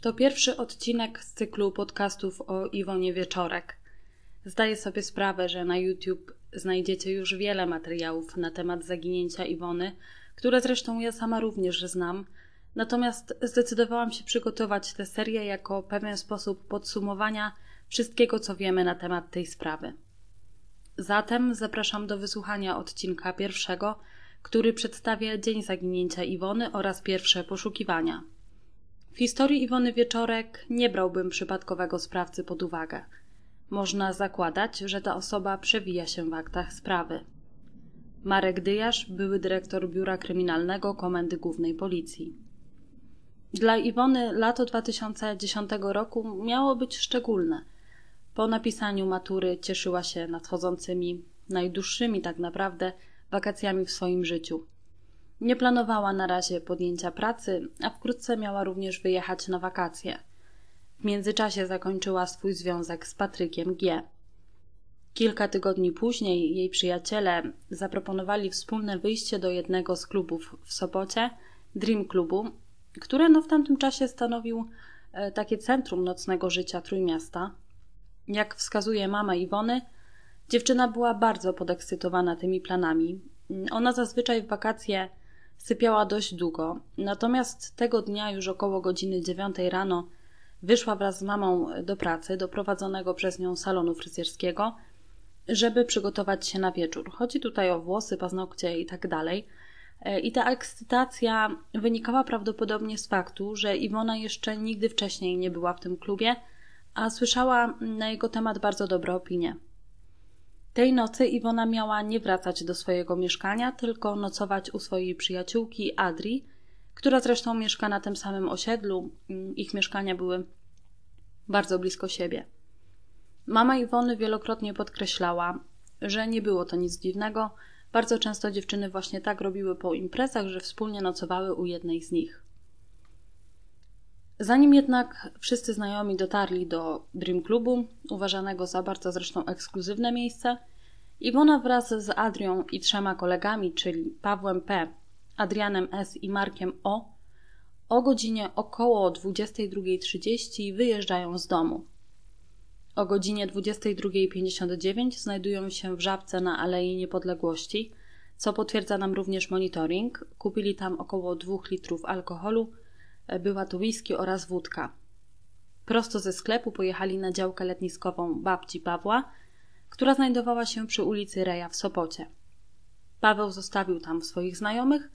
To pierwszy odcinek z cyklu podcastów o Iwonie Wieczorek. Zdaję sobie sprawę, że na YouTube znajdziecie już wiele materiałów na temat zaginięcia Iwony, które zresztą ja sama również znam. Natomiast zdecydowałam się przygotować tę serię jako pewien sposób podsumowania wszystkiego, co wiemy na temat tej sprawy. Zatem zapraszam do wysłuchania odcinka pierwszego, który przedstawia dzień zaginięcia Iwony oraz pierwsze poszukiwania. W historii Iwony Wieczorek nie brałbym przypadkowego sprawcy pod uwagę. Można zakładać, że ta osoba przewija się w aktach sprawy. Marek Dyjasz, były dyrektor Biura Kryminalnego Komendy Głównej Policji. Dla Iwony lato 2010 roku miało być szczególne. Po napisaniu matury cieszyła się nadchodzącymi, najdłuższymi tak naprawdę, wakacjami w swoim życiu – nie planowała na razie podjęcia pracy, a wkrótce miała również wyjechać na wakacje. W międzyczasie zakończyła swój związek z Patrykiem G. Kilka tygodni później jej przyjaciele zaproponowali wspólne wyjście do jednego z klubów w Sopocie, Dream Klubu, które no w tamtym czasie stanowił e, takie centrum nocnego życia Trójmiasta. Jak wskazuje mama Iwony, dziewczyna była bardzo podekscytowana tymi planami. Mm, ona zazwyczaj w wakacje sypiała dość długo, natomiast tego dnia już około godziny dziewiątej rano wyszła wraz z mamą do pracy, do prowadzonego przez nią salonu fryzjerskiego, żeby przygotować się na wieczór. Chodzi tutaj o włosy, paznokcie i tak dalej. E, I ta ekscytacja wynikała prawdopodobnie z faktu, że Iwona jeszcze nigdy wcześniej nie była w tym klubie, a słyszała na jego temat bardzo dobre opinie. Tej nocy Iwona miała nie wracać do swojego mieszkania, tylko nocować u swojej przyjaciółki Adri, która zresztą mieszka na tym samym osiedlu. Mm, ich mieszkania były bardzo blisko siebie. Mama Iwony wielokrotnie podkreślała, że nie było to nic dziwnego. Bardzo często dziewczyny właśnie tak robiły po imprezach, że wspólnie nocowały u jednej z nich. Zanim jednak wszyscy znajomi dotarli do Dream Clubu, uważanego za bardzo zresztą ekskluzywne miejsce, Iwona wraz z Adrią i trzema kolegami, czyli Pawłem P., Adrianem S. i Markiem O., o godzinie około 22.30 wyjeżdżają z domu. O godzinie 22.59 znajdują się w Żabce na Alei Niepodległości, co potwierdza nam również monitoring. Kupili tam około 2 litrów alkoholu – była to whisky oraz wódka. Prosto ze sklepu pojechali na działkę letniskową babci Pawła, która znajdowała się przy ulicy Reja w Sopocie. Paweł zostawił tam swoich znajomych,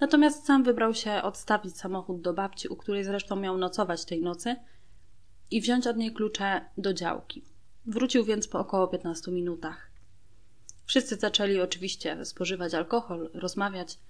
natomiast sam wybrał się odstawić samochód do babci, u której zresztą miał nocować tej nocy, i wziąć od niej klucze do działki. Wrócił więc po około 15 minutach. Wszyscy zaczęli oczywiście spożywać alkohol, rozmawiać –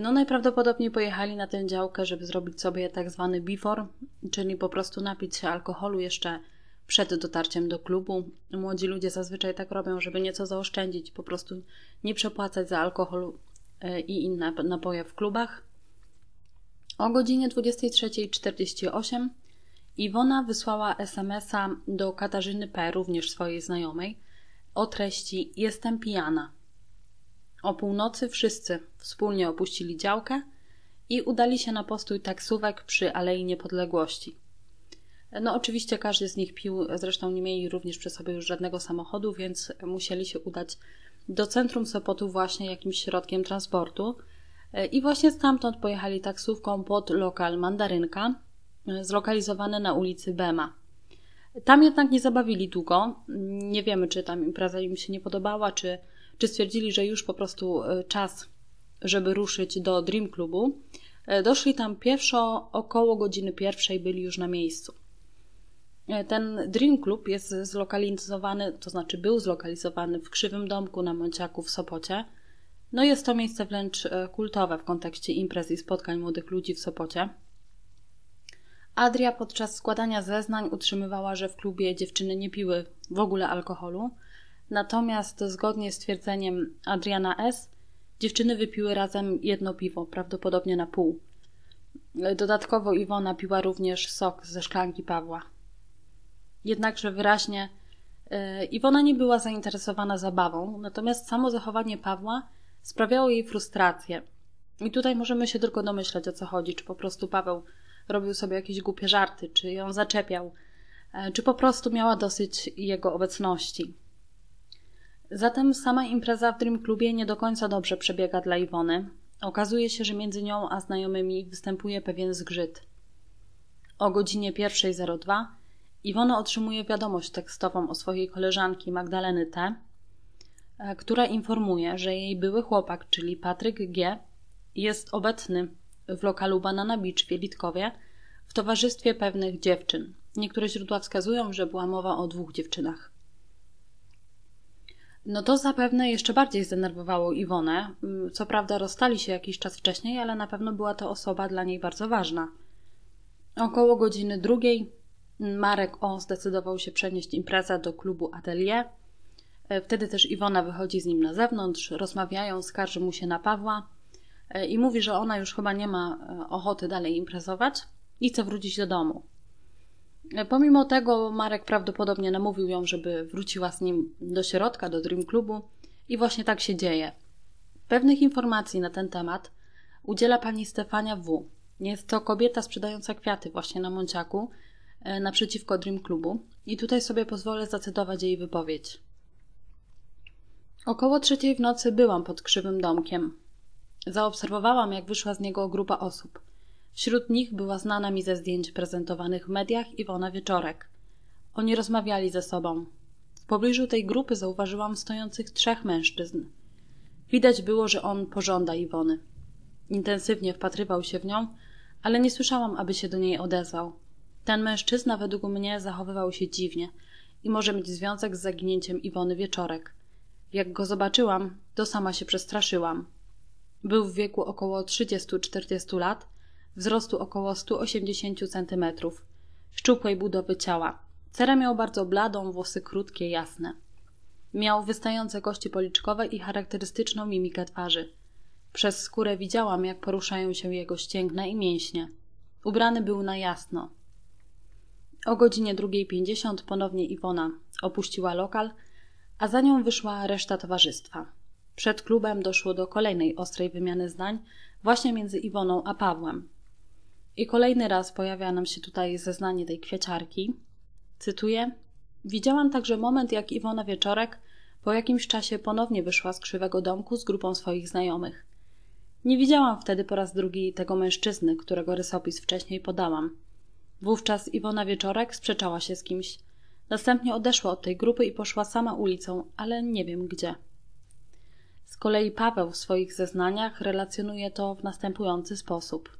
no najprawdopodobniej pojechali na tę działkę, żeby zrobić sobie tak zwany bifor, czyli po prostu napić się alkoholu jeszcze przed dotarciem do klubu. Młodzi ludzie zazwyczaj tak robią, żeby nieco zaoszczędzić, po prostu nie przepłacać za alkohol e, i inne napoje w klubach. O godzinie 23.48 Iwona wysłała SMS-a do Katarzyny P., również swojej znajomej, o treści Jestem pijana. O północy wszyscy wspólnie opuścili działkę i udali się na postój taksówek przy Alei Niepodległości. No oczywiście każdy z nich pił, zresztą nie mieli również przy sobie już żadnego samochodu, więc musieli się udać do centrum Sopotu właśnie jakimś środkiem transportu. I właśnie stamtąd pojechali taksówką pod lokal Mandarynka, zlokalizowany na ulicy Bema. Tam jednak nie zabawili długo. Nie wiemy, czy tam impreza im się nie podobała, czy czy stwierdzili, że już po prostu e, czas, żeby ruszyć do Dream Clubu. E, doszli tam pierwszo, około godziny pierwszej byli już na miejscu. E, ten Dream Club jest zlokalizowany, to znaczy był zlokalizowany w Krzywym Domku na Mąciaku w Sopocie. No jest to miejsce wręcz kultowe w kontekście imprez i spotkań młodych ludzi w Sopocie. Adria podczas składania zeznań utrzymywała, że w klubie dziewczyny nie piły w ogóle alkoholu, Natomiast zgodnie z twierdzeniem Adriana S., dziewczyny wypiły razem jedno piwo, prawdopodobnie na pół. Dodatkowo Iwona piła również sok ze szklanki Pawła. Jednakże wyraźnie y, Iwona nie była zainteresowana zabawą, natomiast samo zachowanie Pawła sprawiało jej frustrację. I tutaj możemy się tylko domyślać o co chodzi, czy po prostu Paweł robił sobie jakieś głupie żarty, czy ją zaczepiał, y, czy po prostu miała dosyć jego obecności. Zatem sama impreza w Dream Clubie nie do końca dobrze przebiega dla Iwony. Okazuje się, że między nią a znajomymi występuje pewien zgrzyt. O godzinie 1.02 Iwona otrzymuje wiadomość tekstową o swojej koleżanki Magdaleny T., e, która informuje, że jej były chłopak, czyli Patryk G., jest obecny w lokalu Banana Beach w Wielitkowie w towarzystwie pewnych dziewczyn. Niektóre źródła wskazują, że była mowa o dwóch dziewczynach. No to zapewne jeszcze bardziej zdenerwowało Iwonę. Mm, co prawda rozstali się jakiś czas wcześniej, ale na pewno była to osoba dla niej bardzo ważna. Około godziny drugiej mm, Marek O zdecydował się przenieść imprezę do klubu Atelier. E, wtedy też Iwona wychodzi z nim na zewnątrz, rozmawiają, skarży mu się na Pawła e, i mówi, że ona już chyba nie ma e, ochoty dalej imprezować i chce wrócić do domu. Pomimo tego Marek prawdopodobnie namówił ją, żeby wróciła z nim do środka, do Dream Clubu i właśnie tak się dzieje. Pewnych informacji na ten temat udziela pani Stefania W. Jest to kobieta sprzedająca kwiaty właśnie na Monciaku e, naprzeciwko Dream Clubu i tutaj sobie pozwolę zacytować jej wypowiedź. Około trzeciej w nocy byłam pod krzywym domkiem. Zaobserwowałam, jak wyszła z niego grupa osób – Wśród nich była znana mi ze zdjęć prezentowanych w mediach Iwona Wieczorek. Oni rozmawiali ze sobą. W pobliżu tej grupy zauważyłam stojących trzech mężczyzn. Widać było, że on pożąda Iwony. Intensywnie wpatrywał się w nią, ale nie słyszałam, aby się do niej odezwał. Ten mężczyzna według mnie zachowywał się dziwnie i może mieć związek z zaginięciem Iwony Wieczorek. Jak go zobaczyłam, to sama się przestraszyłam. Był w wieku około 30-40 lat – wzrostu około 180 cm, szczupłej budowy ciała. Cera miał bardzo bladą, włosy krótkie, jasne. Miał wystające kości policzkowe i charakterystyczną mimikę twarzy. Przez skórę widziałam, jak poruszają się jego ścięgna i mięśnie. Ubrany był na jasno. O godzinie 2.50 ponownie Iwona opuściła lokal, a za nią wyszła reszta towarzystwa. Przed klubem doszło do kolejnej ostrej wymiany zdań właśnie między Iwoną a Pawłem. I kolejny raz pojawia nam się tutaj zeznanie tej kwieciarki. Cytuję: Widziałam także moment, jak Iwona Wieczorek po jakimś czasie ponownie wyszła z krzywego domku z grupą swoich znajomych. Nie widziałam wtedy po raz drugi tego mężczyzny, którego rysopis wcześniej podałam. Wówczas Iwona Wieczorek sprzeczała się z kimś. Następnie odeszła od tej grupy i poszła sama ulicą, ale nie wiem gdzie. Z kolei Paweł w swoich zeznaniach relacjonuje to w następujący sposób.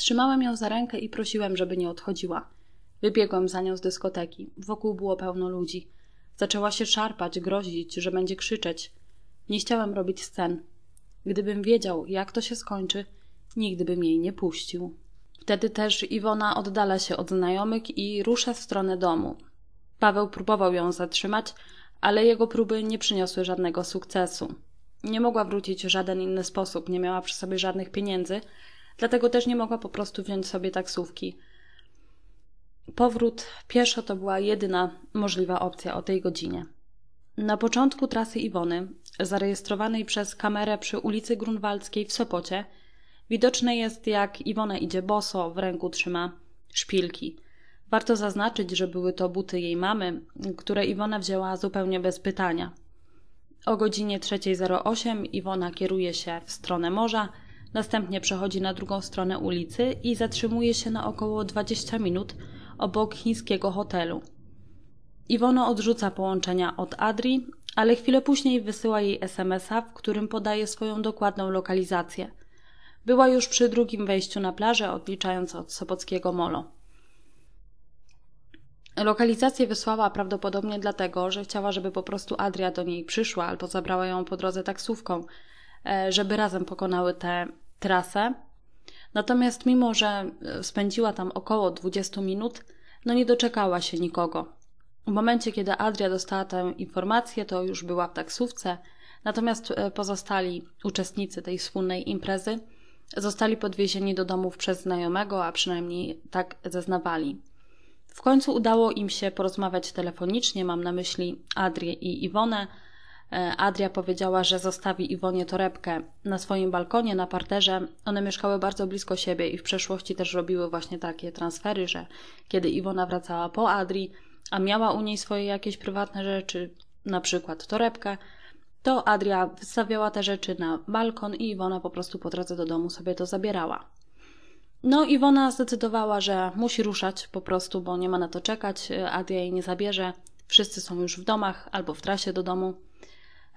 Trzymałem ją za rękę i prosiłem, żeby nie odchodziła. Wybiegłem za nią z dyskoteki. Wokół było pełno ludzi. Zaczęła się szarpać, grozić, że będzie krzyczeć. Nie chciałem robić scen. Gdybym wiedział, jak to się skończy, nigdy bym jej nie puścił. Wtedy też Iwona oddala się od znajomych i rusza w stronę domu. Paweł próbował ją zatrzymać, ale jego próby nie przyniosły żadnego sukcesu. Nie mogła wrócić w żaden inny sposób, nie miała przy sobie żadnych pieniędzy, Dlatego też nie mogła po prostu wziąć sobie taksówki. Powrót pieszo to była jedyna możliwa opcja o tej godzinie. Na początku trasy Iwony, zarejestrowanej przez kamerę przy ulicy Grunwaldzkiej w Sopocie, widoczne jest jak Iwona idzie boso, w ręku trzyma szpilki. Warto zaznaczyć, że były to buty jej mamy, które Iwona wzięła zupełnie bez pytania. O godzinie 3.08 Iwona kieruje się w stronę morza, Następnie przechodzi na drugą stronę ulicy i zatrzymuje się na około 20 minut obok chińskiego hotelu. Iwona odrzuca połączenia od Adri, ale chwilę później wysyła jej SMS-a, w którym podaje swoją dokładną lokalizację. Była już przy drugim wejściu na plażę, odliczając od Sobockiego Molo. Lokalizację wysłała prawdopodobnie dlatego, że chciała, żeby po prostu Adria do niej przyszła albo zabrała ją po drodze taksówką – E, żeby razem pokonały tę trasę. Natomiast mimo, że e, spędziła tam około 20 minut, no nie doczekała się nikogo. W momencie, kiedy Adria dostała tę informację, to już była w taksówce, natomiast e, pozostali uczestnicy tej wspólnej imprezy zostali podwiezieni do domów przez znajomego, a przynajmniej tak zeznawali. W końcu udało im się porozmawiać telefonicznie, mam na myśli Adrię i Iwonę, E, Adria powiedziała, że zostawi Iwonie torebkę na swoim balkonie, na parterze. One mieszkały bardzo blisko siebie i w przeszłości też robiły właśnie takie transfery, że kiedy Iwona wracała po Adri, a miała u niej swoje jakieś prywatne rzeczy, na przykład torebkę, to Adria wystawiała te rzeczy na balkon i Iwona po prostu po drodze do domu sobie to zabierała. No, Iwona zdecydowała, że musi ruszać po prostu, bo nie ma na to czekać. E, Adria jej nie zabierze. Wszyscy są już w domach albo w trasie do domu.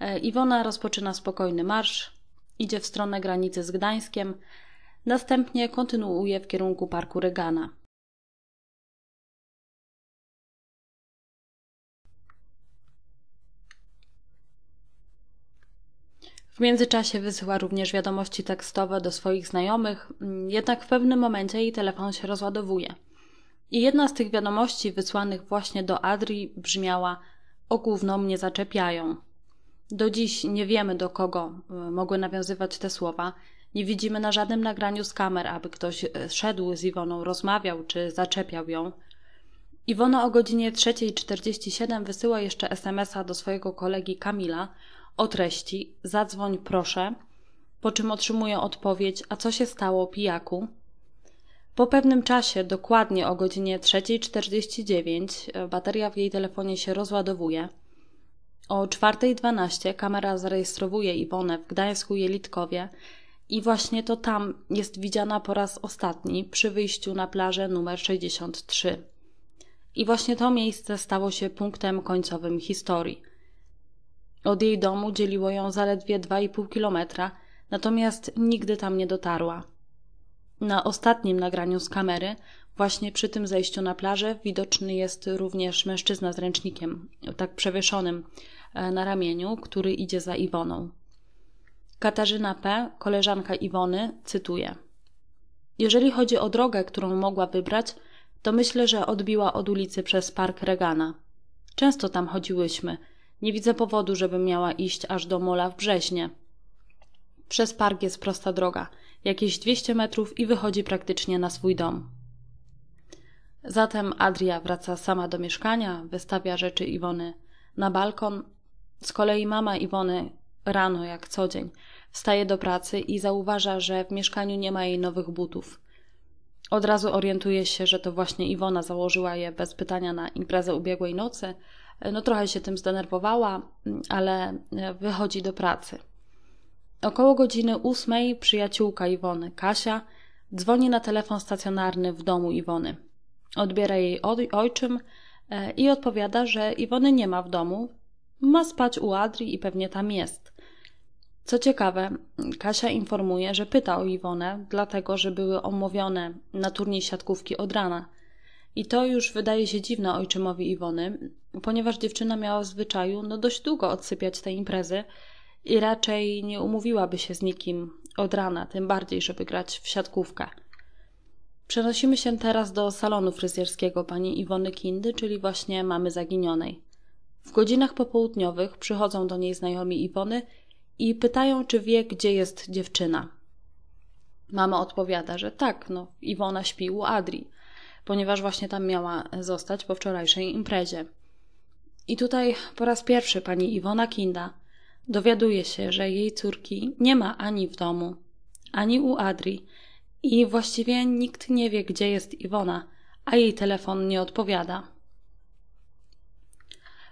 E, Iwona rozpoczyna spokojny marsz, idzie w stronę granicy z Gdańskiem, następnie kontynuuje w kierunku parku Regana. W międzyczasie wysyła również wiadomości tekstowe do swoich znajomych, mm, jednak w pewnym momencie jej telefon się rozładowuje. I jedna z tych wiadomości wysłanych właśnie do Adri brzmiała: O gówno mnie zaczepiają. Do dziś nie wiemy, do kogo e, mogły nawiązywać te słowa. Nie widzimy na żadnym nagraniu z kamer, aby ktoś e, szedł z Iwoną, rozmawiał czy zaczepiał ją. Iwona o godzinie 3.47 wysyła jeszcze SMS-a do swojego kolegi Kamila o treści zadzwoń proszę, po czym otrzymuje odpowiedź a co się stało pijaku? Po pewnym czasie, dokładnie o godzinie 3.49, e, bateria w jej telefonie się rozładowuje – o 4.12 kamera zarejestrowuje Iwonę w Gdańsku Jelitkowie i właśnie to tam jest widziana po raz ostatni przy wyjściu na plażę numer 63. I właśnie to miejsce stało się punktem końcowym historii. Od jej domu dzieliło ją zaledwie 2,5 kilometra, natomiast nigdy tam nie dotarła. Na ostatnim nagraniu z kamery, właśnie przy tym zejściu na plażę, widoczny jest również mężczyzna z ręcznikiem, tak przewieszonym e, na ramieniu, który idzie za Iwoną. Katarzyna P., koleżanka Iwony, cytuje: Jeżeli chodzi o drogę, którą mogła wybrać, to myślę, że odbiła od ulicy przez park Regana. Często tam chodziłyśmy. Nie widzę powodu, żebym miała iść aż do mola w Brzeźnie. Przez park jest prosta droga jakieś 200 metrów i wychodzi praktycznie na swój dom. Zatem Adria wraca sama do mieszkania, wystawia rzeczy Iwony na balkon. Z kolei mama Iwony rano, jak co dzień, wstaje do pracy i zauważa, że w mieszkaniu nie ma jej nowych butów. Od razu orientuje się, że to właśnie Iwona założyła je bez pytania na imprezę ubiegłej nocy. No trochę się tym zdenerwowała, ale wychodzi do pracy. Około godziny ósmej przyjaciółka Iwony, Kasia, dzwoni na telefon stacjonarny w domu Iwony. Odbiera jej ojczym e, i odpowiada, że Iwony nie ma w domu, ma spać u Adri i pewnie tam jest. Co ciekawe, Kasia informuje, że pyta o Iwonę, dlatego że były omówione na turniej siatkówki od rana. I to już wydaje się dziwne ojczymowi Iwony, ponieważ dziewczyna miała w zwyczaju no dość długo odsypiać te imprezy, i raczej nie umówiłaby się z nikim od rana, tym bardziej, żeby grać w siatkówkę. Przenosimy się teraz do salonu fryzjerskiego pani Iwony Kindy, czyli właśnie mamy zaginionej. W godzinach popołudniowych przychodzą do niej znajomi Iwony i pytają, czy wie, gdzie jest dziewczyna. Mama odpowiada, że tak, no, Iwona śpi u Adri, ponieważ właśnie tam miała zostać po wczorajszej imprezie. I tutaj po raz pierwszy pani Iwona Kinda dowiaduje się, że jej córki nie ma ani w domu, ani u Adri i właściwie nikt nie wie, gdzie jest Iwona, a jej telefon nie odpowiada.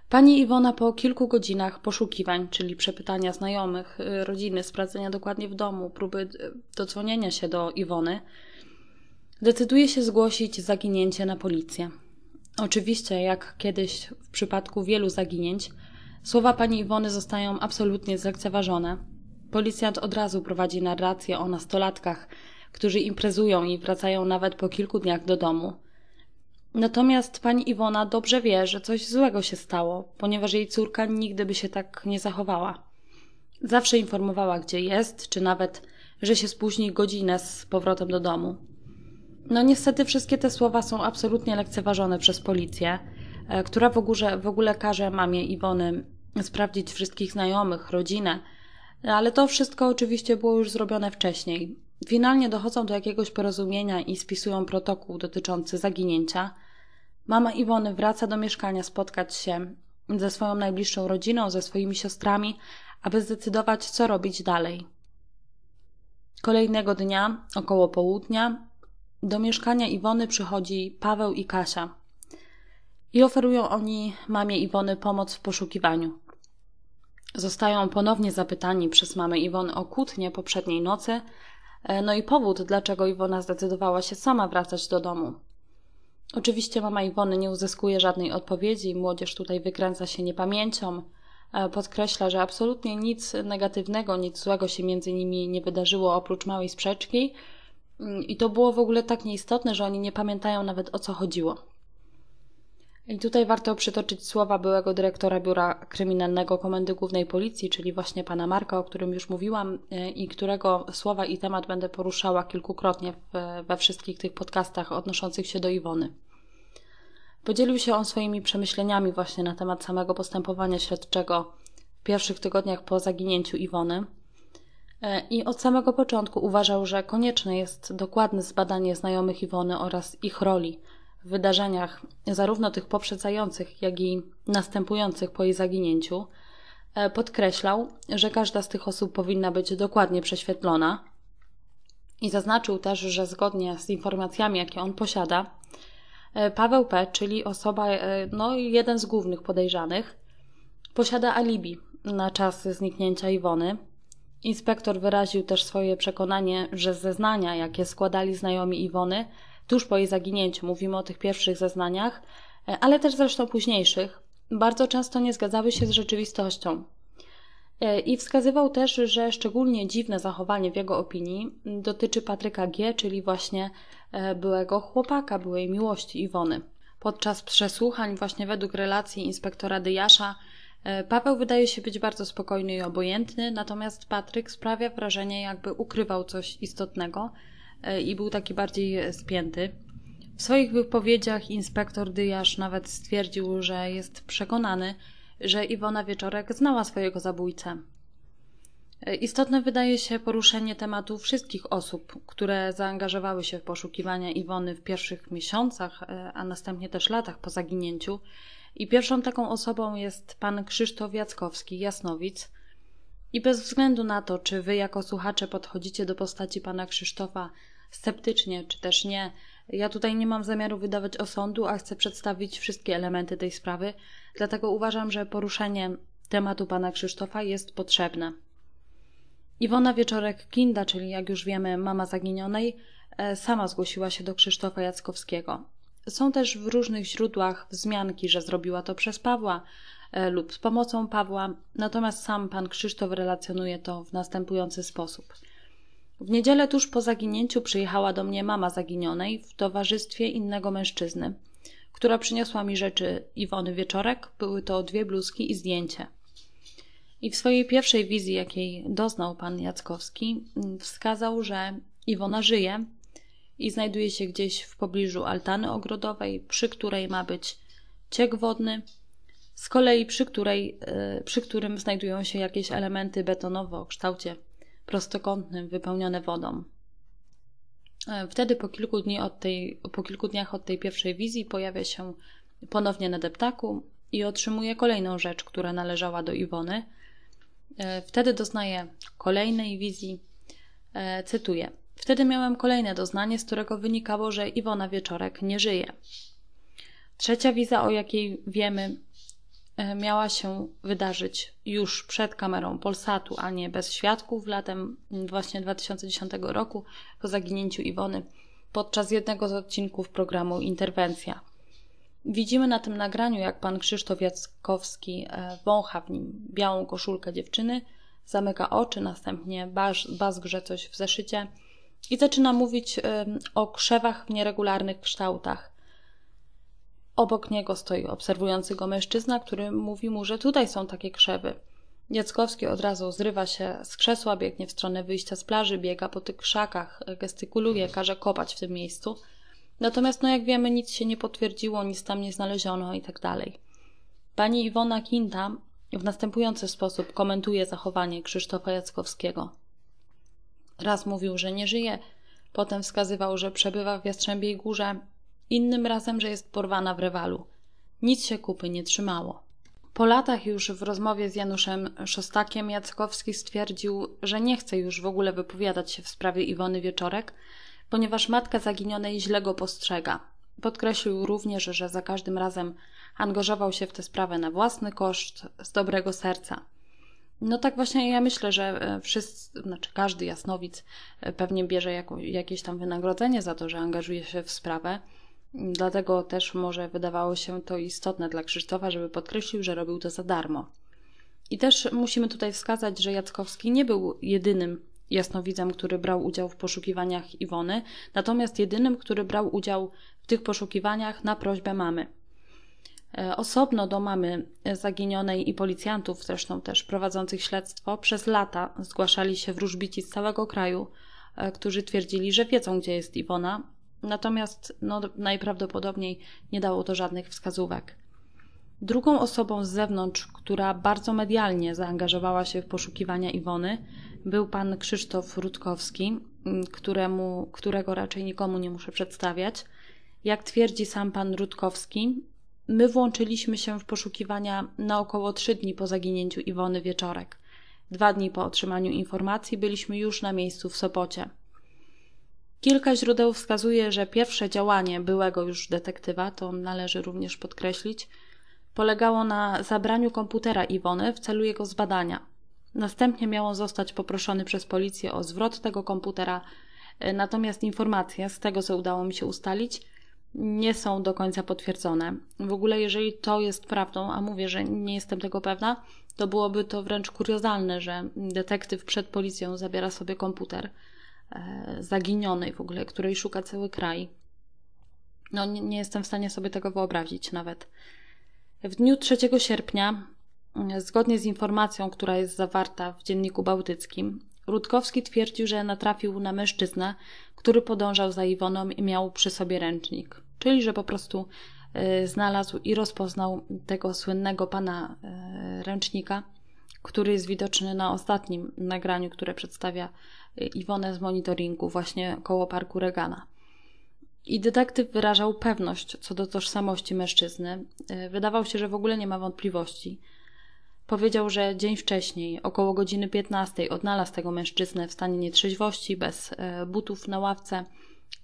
Pani Iwona po kilku godzinach poszukiwań, czyli przepytania znajomych, y, rodziny, sprawdzenia dokładnie w domu, próby y, dodzwonienia się do Iwony, decyduje się zgłosić zaginięcie na policję. Oczywiście, jak kiedyś w przypadku wielu zaginięć, Słowa pani Iwony zostają absolutnie zlekceważone. Policjant od razu prowadzi narrację o nastolatkach, którzy imprezują i wracają nawet po kilku dniach do domu. Natomiast pani Iwona dobrze wie, że coś złego się stało, ponieważ jej córka nigdy by się tak nie zachowała. Zawsze informowała, gdzie jest, czy nawet, że się spóźni godzinę z powrotem do domu. No niestety wszystkie te słowa są absolutnie lekceważone przez policję. E, która w ogóle, w ogóle każe mamie Iwony sprawdzić wszystkich znajomych, rodzinę, ale to wszystko oczywiście było już zrobione wcześniej. Finalnie dochodzą do jakiegoś porozumienia i spisują protokół dotyczący zaginięcia. Mama Iwony wraca do mieszkania spotkać się ze swoją najbliższą rodziną, ze swoimi siostrami, aby zdecydować, co robić dalej. Kolejnego dnia, około południa, do mieszkania Iwony przychodzi Paweł i Kasia i oferują oni mamie Iwony pomoc w poszukiwaniu. Zostają ponownie zapytani przez mamę Iwony o kłótnię poprzedniej nocy, e, no i powód, dlaczego Iwona zdecydowała się sama wracać do domu. Oczywiście mama Iwony nie uzyskuje żadnej odpowiedzi, młodzież tutaj wykręca się niepamięcią, e, podkreśla, że absolutnie nic negatywnego, nic złego się między nimi nie wydarzyło oprócz małej sprzeczki mm, i to było w ogóle tak nieistotne, że oni nie pamiętają nawet o co chodziło. I tutaj warto przytoczyć słowa byłego dyrektora Biura Kryminalnego Komendy Głównej Policji, czyli właśnie pana Marka, o którym już mówiłam y, i którego słowa i temat będę poruszała kilkukrotnie we wszystkich tych podcastach odnoszących się do Iwony. Podzielił się on swoimi przemyśleniami właśnie na temat samego postępowania śledczego w pierwszych tygodniach po zaginięciu Iwony. Y, I od samego początku uważał, że konieczne jest dokładne zbadanie znajomych Iwony oraz ich roli – wydarzeniach, zarówno tych poprzedzających, jak i następujących po jej zaginięciu, e, podkreślał, że każda z tych osób powinna być dokładnie prześwietlona i zaznaczył też, że zgodnie z informacjami, jakie on posiada, e, Paweł P., czyli osoba, e, no jeden z głównych podejrzanych, posiada alibi na czas zniknięcia Iwony. Inspektor wyraził też swoje przekonanie, że zeznania, jakie składali znajomi Iwony, tuż po jej zaginięciu, mówimy o tych pierwszych zeznaniach, e, ale też zresztą późniejszych, bardzo często nie zgadzały się z rzeczywistością. E, I wskazywał też, że szczególnie dziwne zachowanie w jego opinii dotyczy Patryka G., czyli właśnie e, byłego chłopaka, byłej miłości Iwony. Podczas przesłuchań, właśnie według relacji inspektora Dyjasza, Paweł wydaje się być bardzo spokojny i obojętny, natomiast Patryk sprawia wrażenie, jakby ukrywał coś istotnego, E, i był taki bardziej spięty. W swoich wypowiedziach inspektor Dyjasz nawet stwierdził, że jest przekonany, że Iwona Wieczorek znała swojego zabójcę. E, istotne wydaje się poruszenie tematu wszystkich osób, które zaangażowały się w poszukiwania Iwony w pierwszych miesiącach, e, a następnie też latach po zaginięciu. I pierwszą taką osobą jest pan Krzysztof Jackowski, Jasnowic. I bez względu na to, czy wy jako słuchacze podchodzicie do postaci pana Krzysztofa sceptycznie czy też nie. Ja tutaj nie mam zamiaru wydawać osądu, a chcę przedstawić wszystkie elementy tej sprawy, dlatego uważam, że poruszenie tematu pana Krzysztofa jest potrzebne. Iwona Wieczorek-Kinda, czyli jak już wiemy, mama zaginionej, e, sama zgłosiła się do Krzysztofa Jackowskiego. Są też w różnych źródłach wzmianki, że zrobiła to przez Pawła e, lub z pomocą Pawła, natomiast sam pan Krzysztof relacjonuje to w następujący sposób – w niedzielę tuż po zaginięciu przyjechała do mnie mama zaginionej w towarzystwie innego mężczyzny, która przyniosła mi rzeczy Iwony wieczorek, były to dwie bluzki i zdjęcie. I w swojej pierwszej wizji, jakiej doznał pan Jackowski, mm, wskazał, że Iwona żyje i znajduje się gdzieś w pobliżu altany ogrodowej, przy której ma być ciek wodny, z kolei przy, której, y, przy którym znajdują się jakieś elementy betonowe o kształcie prostokątnym wypełnione wodą. E, wtedy po kilku, dni od tej, po kilku dniach od tej pierwszej wizji pojawia się ponownie na deptaku i otrzymuje kolejną rzecz, która należała do Iwony. E, wtedy doznaje kolejnej wizji. E, cytuję. Wtedy miałem kolejne doznanie, z którego wynikało, że Iwona Wieczorek nie żyje. Trzecia wiza, o jakiej wiemy, E, miała się wydarzyć już przed kamerą Polsatu, a nie bez świadków latem właśnie 2010 roku po zaginięciu Iwony podczas jednego z odcinków programu Interwencja. Widzimy na tym nagraniu, jak pan Krzysztof Jackowski e, wącha w nim białą koszulkę dziewczyny, zamyka oczy, następnie bazgrze coś w zeszycie i zaczyna mówić e, o krzewach w nieregularnych kształtach. Obok niego stoi obserwujący go mężczyzna, który mówi mu, że tutaj są takie krzewy. Jackowski od razu zrywa się z krzesła, biegnie w stronę wyjścia z plaży, biega po tych krzakach, e, gestykuluje, każe kopać w tym miejscu. Natomiast, no jak wiemy, nic się nie potwierdziło, nic tam nie znaleziono i tak dalej. Pani Iwona Kinta w następujący sposób komentuje zachowanie Krzysztofa Jackowskiego. Raz mówił, że nie żyje, potem wskazywał, że przebywa w Jastrzębiej Górze, innym razem, że jest porwana w rewalu. Nic się kupy nie trzymało. Po latach już w rozmowie z Januszem Szostakiem Jackowski stwierdził, że nie chce już w ogóle wypowiadać się w sprawie Iwony Wieczorek, ponieważ matka zaginionej źle go postrzega. Podkreślił również, że za każdym razem angażował się w tę sprawę na własny koszt, z dobrego serca. No tak właśnie ja myślę, że e, wszyscy, znaczy każdy jasnowic e, pewnie bierze jakieś tam wynagrodzenie za to, że angażuje się w sprawę. Dlatego też może wydawało się to istotne dla Krzysztofa, żeby podkreślił, że robił to za darmo. I też musimy tutaj wskazać, że Jackowski nie był jedynym jasnowidzem, który brał udział w poszukiwaniach Iwony, natomiast jedynym, który brał udział w tych poszukiwaniach na prośbę mamy. E, osobno do mamy e, zaginionej i policjantów, zresztą też prowadzących śledztwo, przez lata zgłaszali się wróżbici z całego kraju, e, którzy twierdzili, że wiedzą, gdzie jest Iwona, Natomiast no, najprawdopodobniej nie dało to żadnych wskazówek. Drugą osobą z zewnątrz, która bardzo medialnie zaangażowała się w poszukiwania Iwony, był pan Krzysztof Rutkowski, mm, któremu, którego raczej nikomu nie muszę przedstawiać. Jak twierdzi sam pan Rutkowski, my włączyliśmy się w poszukiwania na około trzy dni po zaginięciu Iwony wieczorek. Dwa dni po otrzymaniu informacji byliśmy już na miejscu w Sopocie. Kilka źródeł wskazuje, że pierwsze działanie byłego już detektywa, to należy również podkreślić, polegało na zabraniu komputera Iwony w celu jego zbadania. Następnie miał on zostać poproszony przez policję o zwrot tego komputera, e, natomiast informacje z tego, co udało mi się ustalić, nie są do końca potwierdzone. W ogóle, jeżeli to jest prawdą, a mówię, że nie jestem tego pewna, to byłoby to wręcz kuriozalne, że detektyw przed policją zabiera sobie komputer. E, zaginionej w ogóle, której szuka cały kraj. No, nie, nie jestem w stanie sobie tego wyobrazić nawet. W dniu 3 sierpnia, e, zgodnie z informacją, która jest zawarta w dzienniku bałtyckim, Rutkowski twierdził, że natrafił na mężczyznę, który podążał za Iwoną i miał przy sobie ręcznik. Czyli, że po prostu y, znalazł i rozpoznał tego słynnego pana y, ręcznika, który jest widoczny na ostatnim nagraniu, które przedstawia Iwonę z monitoringu właśnie koło parku Regana. I detektyw wyrażał pewność co do tożsamości mężczyzny. E, wydawał się, że w ogóle nie ma wątpliwości. Powiedział, że dzień wcześniej, około godziny 15, odnalazł tego mężczyznę w stanie nietrzeźwości, bez e, butów na ławce,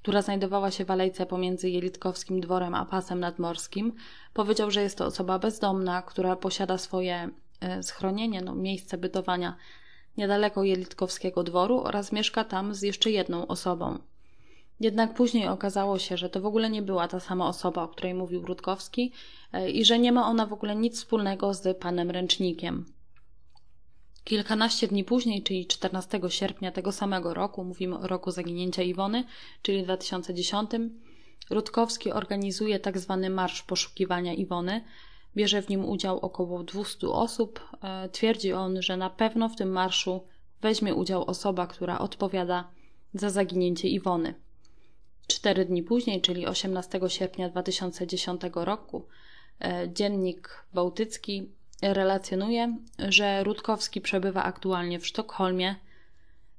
która znajdowała się w alejce pomiędzy Jelitkowskim dworem a pasem nadmorskim. Powiedział, że jest to osoba bezdomna, która posiada swoje e, schronienie, no, miejsce bytowania niedaleko Jelitkowskiego dworu oraz mieszka tam z jeszcze jedną osobą. Jednak później okazało się, że to w ogóle nie była ta sama osoba, o której mówił Rutkowski e, i że nie ma ona w ogóle nic wspólnego z panem Ręcznikiem. Kilkanaście dni później, czyli 14 sierpnia tego samego roku, mówimy o roku zaginięcia Iwony, czyli 2010, Rutkowski organizuje tzw. Tak marsz Poszukiwania Iwony, Bierze w nim udział około 200 osób. E, twierdzi on, że na pewno w tym marszu weźmie udział osoba, która odpowiada za zaginięcie Iwony. Cztery dni później, czyli 18 sierpnia 2010 roku, e, dziennik bałtycki relacjonuje, że Rutkowski przebywa aktualnie w Sztokholmie,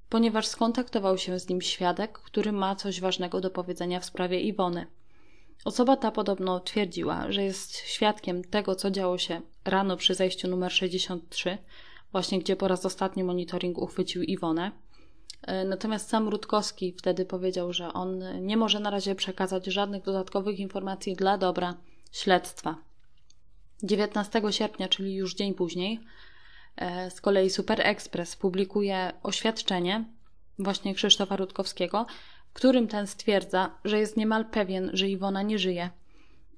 ponieważ skontaktował się z nim świadek, który ma coś ważnego do powiedzenia w sprawie Iwony – Osoba ta podobno twierdziła, że jest świadkiem tego, co działo się rano przy zejściu numer 63, właśnie gdzie po raz ostatni monitoring uchwycił Iwonę. E, natomiast sam Rutkowski wtedy powiedział, że on nie może na razie przekazać żadnych dodatkowych informacji dla dobra śledztwa. 19 sierpnia, czyli już dzień później, e, z kolei Super Express publikuje oświadczenie właśnie Krzysztofa Rutkowskiego, którym ten stwierdza, że jest niemal pewien, że Iwona nie żyje.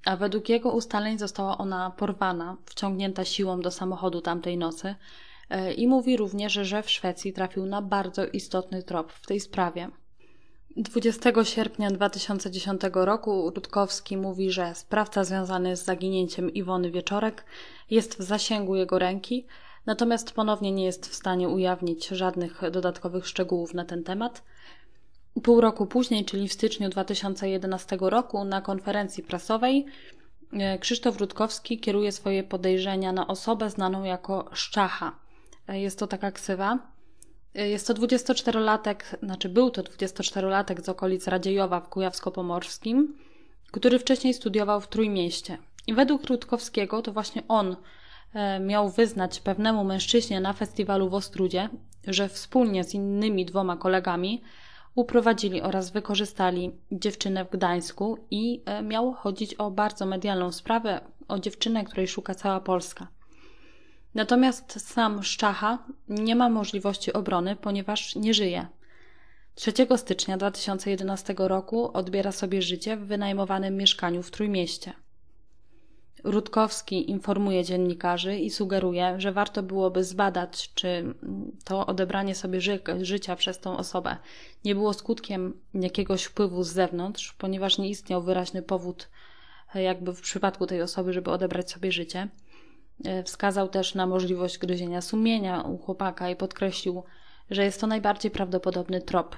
A według jego ustaleń została ona porwana, wciągnięta siłą do samochodu tamtej nocy e, i mówi również, że w Szwecji trafił na bardzo istotny trop w tej sprawie. 20 sierpnia 2010 roku Rutkowski mówi, że sprawca związany z zaginięciem Iwony Wieczorek jest w zasięgu jego ręki, natomiast ponownie nie jest w stanie ujawnić żadnych dodatkowych szczegółów na ten temat. Pół roku później, czyli w styczniu 2011 roku, na konferencji prasowej e, Krzysztof Rutkowski kieruje swoje podejrzenia na osobę znaną jako Szczacha. E, jest to taka ksywa. E, jest to 24-latek, znaczy był to 24-latek z okolic Radziejowa w Kujawsko-Pomorskim, który wcześniej studiował w Trójmieście. I według Rutkowskiego to właśnie on miał wyznać pewnemu mężczyźnie na festiwalu w Ostrudzie, że wspólnie z innymi dwoma kolegami uprowadzili oraz wykorzystali dziewczynę w Gdańsku i e, miało chodzić o bardzo medialną sprawę, o dziewczynę, której szuka cała Polska. Natomiast sam Szczacha nie ma możliwości obrony, ponieważ nie żyje. 3 stycznia 2011 roku odbiera sobie życie w wynajmowanym mieszkaniu w Trójmieście. Rutkowski informuje dziennikarzy i sugeruje, że warto byłoby zbadać, czy to odebranie sobie ży życia przez tą osobę nie było skutkiem jakiegoś wpływu z zewnątrz, ponieważ nie istniał wyraźny powód, e, jakby w przypadku tej osoby, żeby odebrać sobie życie. E, wskazał też na możliwość gryzienia sumienia u chłopaka i podkreślił, że jest to najbardziej prawdopodobny trop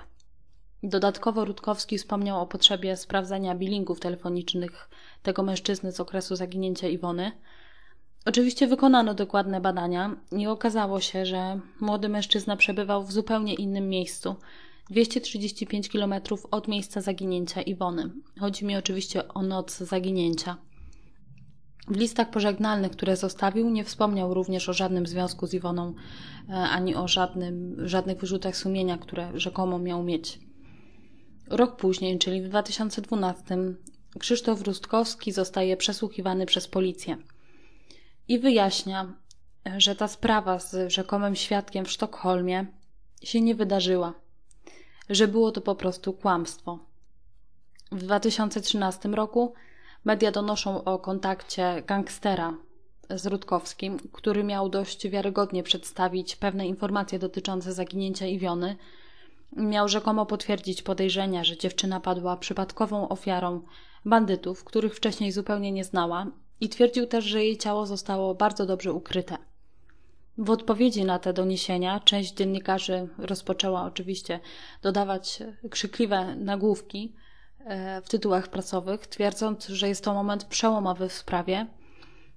Dodatkowo Rutkowski wspomniał o potrzebie sprawdzania bilingów telefonicznych tego mężczyzny z okresu zaginięcia Iwony. Oczywiście wykonano dokładne badania i okazało się, że młody mężczyzna przebywał w zupełnie innym miejscu 235 km od miejsca zaginięcia Iwony. Chodzi mi oczywiście o noc zaginięcia. W listach pożegnalnych, które zostawił, nie wspomniał również o żadnym związku z Iwoną e, ani o żadnym, żadnych wyrzutach sumienia, które rzekomo miał mieć. Rok później, czyli w 2012, Krzysztof Rustkowski zostaje przesłuchiwany przez policję i wyjaśnia, że ta sprawa z rzekomym świadkiem w Sztokholmie się nie wydarzyła, że było to po prostu kłamstwo. W 2013 roku media donoszą o kontakcie gangstera z Rutkowskim, który miał dość wiarygodnie przedstawić pewne informacje dotyczące zaginięcia Iwiony – Miał rzekomo potwierdzić podejrzenia, że dziewczyna padła przypadkową ofiarą bandytów, których wcześniej zupełnie nie znała, i twierdził też, że jej ciało zostało bardzo dobrze ukryte. W odpowiedzi na te doniesienia część dziennikarzy rozpoczęła oczywiście dodawać krzykliwe nagłówki e, w tytułach prasowych, twierdząc, że jest to moment przełomowy w sprawie.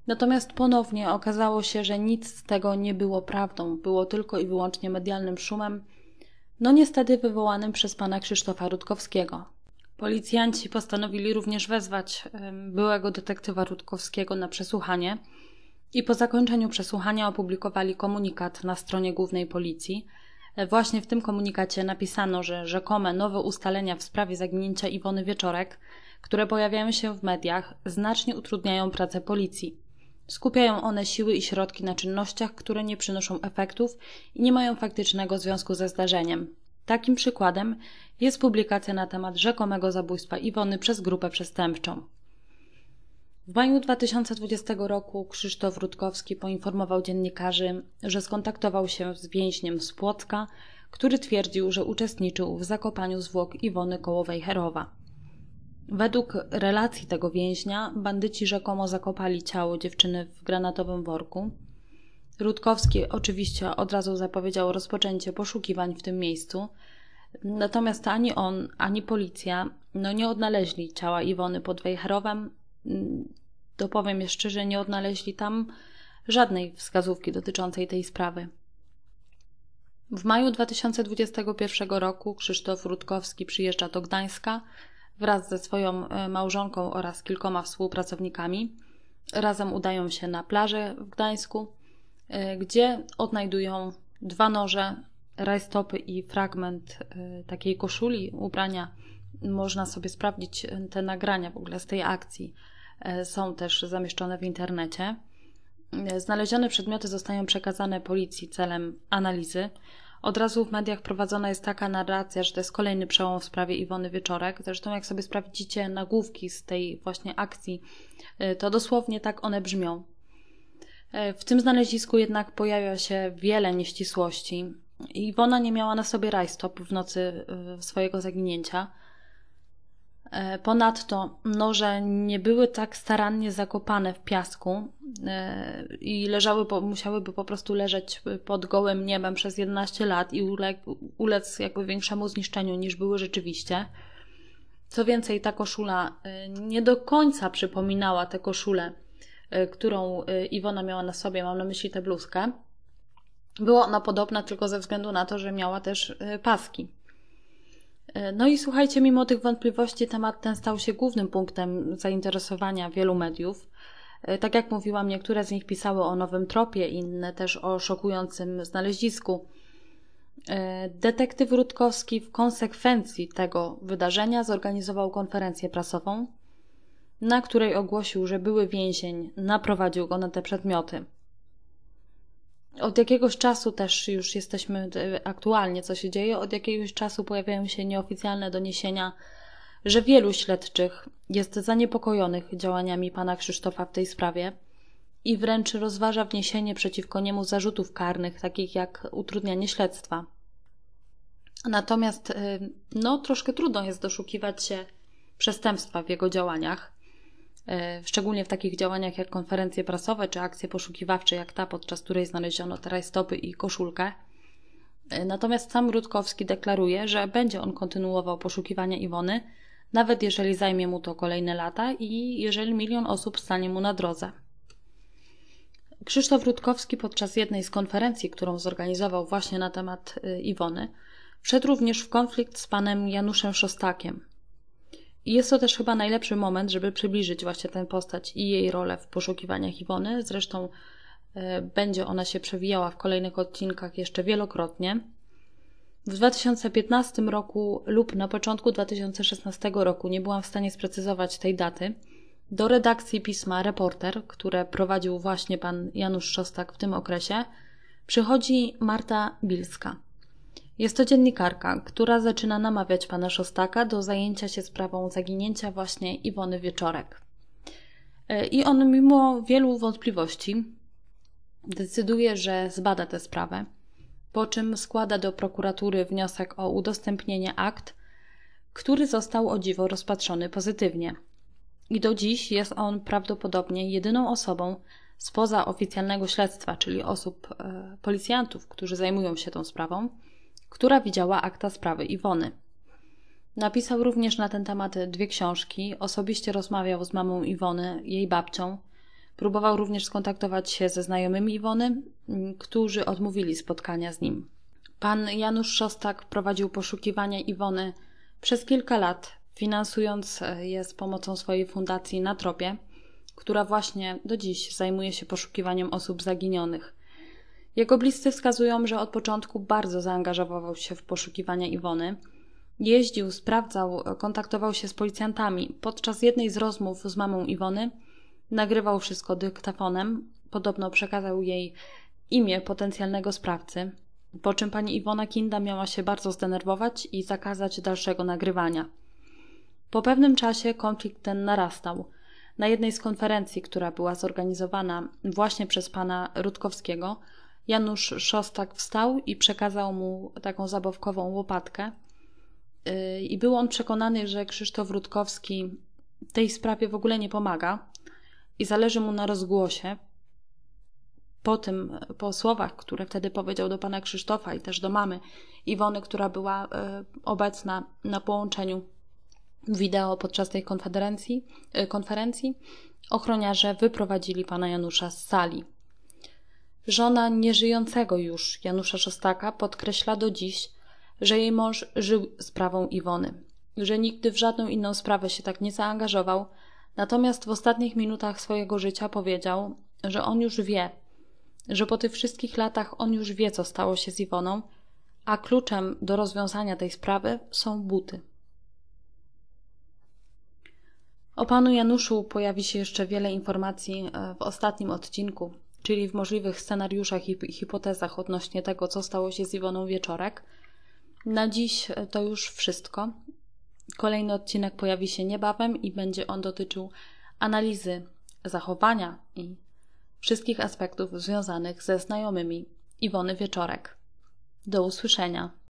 Natomiast ponownie okazało się, że nic z tego nie było prawdą, było tylko i wyłącznie medialnym szumem no niestety wywołanym przez pana Krzysztofa Rutkowskiego. Policjanci postanowili również wezwać byłego detektywa Rutkowskiego na przesłuchanie i po zakończeniu przesłuchania opublikowali komunikat na stronie głównej policji. E, właśnie w tym komunikacie napisano, że rzekome nowe ustalenia w sprawie zaginięcia Iwony Wieczorek, które pojawiają się w mediach, znacznie utrudniają pracę policji. Skupiają one siły i środki na czynnościach, które nie przynoszą efektów i nie mają faktycznego związku ze zdarzeniem. Takim przykładem jest publikacja na temat rzekomego zabójstwa Iwony przez grupę przestępczą. W maju 2020 roku Krzysztof Rutkowski poinformował dziennikarzy, że skontaktował się z więźniem z Płocka, który twierdził, że uczestniczył w zakopaniu zwłok Iwony Kołowej-Herowa. Według relacji tego więźnia bandyci rzekomo zakopali ciało dziewczyny w granatowym worku. Rutkowski oczywiście od razu zapowiedział rozpoczęcie poszukiwań w tym miejscu, natomiast ani on, ani policja no nie odnaleźli ciała Iwony pod Wejherowem. Dopowiem mm, jeszcze, że nie odnaleźli tam żadnej wskazówki dotyczącej tej sprawy. W maju 2021 roku Krzysztof Rutkowski przyjeżdża do Gdańska – wraz ze swoją e, małżonką oraz kilkoma współpracownikami. Razem udają się na plażę w Gdańsku, e, gdzie odnajdują dwa noże, rajstopy i fragment e, takiej koszuli, ubrania. Można sobie sprawdzić te nagrania w ogóle z tej akcji. Są też zamieszczone w internecie. Znalezione przedmioty zostają przekazane policji celem analizy. Od razu w mediach prowadzona jest taka narracja, że to jest kolejny przełom w sprawie Iwony Wieczorek. Zresztą jak sobie sprawdzicie nagłówki z tej właśnie akcji, y, to dosłownie tak one brzmią. Y, w tym znalezisku jednak pojawia się wiele nieścisłości. Iwona nie miała na sobie rajstop w nocy y, swojego zaginięcia – E, ponadto noże nie były tak starannie zakopane w piasku e, i leżały, musiałyby po prostu leżeć pod gołym niebem przez 11 lat i uleg, ulec jakby większemu zniszczeniu niż były rzeczywiście. Co więcej, ta koszula e, nie do końca przypominała tę koszulę, którą Iwona miała na sobie, mam na myśli tę bluzkę. Była ona podobna tylko ze względu na to, że miała też paski. E, no i słuchajcie, mimo tych wątpliwości temat ten stał się głównym punktem zainteresowania wielu mediów. E, tak jak mówiłam, niektóre z nich pisały o nowym tropie, inne też o szokującym znalezisku. E, detektyw Rutkowski w konsekwencji tego wydarzenia zorganizował konferencję prasową, na której ogłosił, że były więzień naprowadził go na te przedmioty. Od jakiegoś czasu też już jesteśmy e, aktualnie, co się dzieje, od jakiegoś czasu pojawiają się nieoficjalne doniesienia, że wielu śledczych jest zaniepokojonych działaniami pana Krzysztofa w tej sprawie i wręcz rozważa wniesienie przeciwko niemu zarzutów karnych, takich jak utrudnianie śledztwa. Natomiast, e, no, troszkę trudno jest doszukiwać się przestępstwa w jego działaniach. E, szczególnie w takich działaniach jak konferencje prasowe czy akcje poszukiwawcze, jak ta, podczas której znaleziono te rajstopy i koszulkę. E, natomiast sam Rutkowski deklaruje, że będzie on kontynuował poszukiwania Iwony, nawet jeżeli zajmie mu to kolejne lata i jeżeli milion osób stanie mu na drodze. Krzysztof Rutkowski podczas jednej z konferencji, którą zorganizował właśnie na temat e, Iwony, wszedł również w konflikt z panem Januszem Szostakiem, jest to też chyba najlepszy moment, żeby przybliżyć właśnie tę postać i jej rolę w poszukiwaniach Iwony. Zresztą e, będzie ona się przewijała w kolejnych odcinkach jeszcze wielokrotnie. W 2015 roku lub na początku 2016 roku, nie byłam w stanie sprecyzować tej daty, do redakcji pisma Reporter, które prowadził właśnie pan Janusz Szostak w tym okresie, przychodzi Marta Bilska. Jest to dziennikarka, która zaczyna namawiać pana Szostaka do zajęcia się sprawą zaginięcia właśnie Iwony Wieczorek. E, I on, mimo wielu wątpliwości, decyduje, że zbada tę sprawę, po czym składa do prokuratury wniosek o udostępnienie akt, który został o dziwo rozpatrzony pozytywnie. I do dziś jest on prawdopodobnie jedyną osobą spoza oficjalnego śledztwa, czyli osób, e, policjantów, którzy zajmują się tą sprawą, która widziała akta sprawy Iwony. Napisał również na ten temat dwie książki, osobiście rozmawiał z mamą Iwony, jej babcią. Próbował również skontaktować się ze znajomymi Iwony, mm, którzy odmówili spotkania z nim. Pan Janusz Szostak prowadził poszukiwania Iwony przez kilka lat, finansując je z pomocą swojej fundacji Na która właśnie do dziś zajmuje się poszukiwaniem osób zaginionych. Jego bliscy wskazują, że od początku bardzo zaangażował się w poszukiwania Iwony. Jeździł, sprawdzał, kontaktował się z policjantami. Podczas jednej z rozmów z mamą Iwony nagrywał wszystko dyktafonem. Podobno przekazał jej imię potencjalnego sprawcy, po czym pani Iwona Kinda miała się bardzo zdenerwować i zakazać dalszego nagrywania. Po pewnym czasie konflikt ten narastał. Na jednej z konferencji, która była zorganizowana właśnie przez pana Rutkowskiego, Janusz Szostak wstał i przekazał mu taką zabawkową łopatkę. Y, I był on przekonany, że Krzysztof Rutkowski tej sprawie w ogóle nie pomaga i zależy mu na rozgłosie. Po tym, po słowach, które wtedy powiedział do pana Krzysztofa i też do mamy Iwony, która była y, obecna na połączeniu wideo podczas tej konferencji, y, konferencji ochroniarze wyprowadzili pana Janusza z sali. Żona nieżyjącego już Janusza Szostaka podkreśla do dziś, że jej mąż żył sprawą Iwony, że nigdy w żadną inną sprawę się tak nie zaangażował, natomiast w ostatnich minutach swojego życia powiedział, że on już wie, że po tych wszystkich latach on już wie, co stało się z Iwoną, a kluczem do rozwiązania tej sprawy są buty. O panu Januszu pojawi się jeszcze wiele informacji e, w ostatnim odcinku czyli w możliwych scenariuszach i hipotezach odnośnie tego, co stało się z Iwoną Wieczorek. Na dziś e, to już wszystko. Kolejny odcinek pojawi się niebawem i będzie on dotyczył analizy zachowania i wszystkich aspektów związanych ze znajomymi Iwony Wieczorek. Do usłyszenia.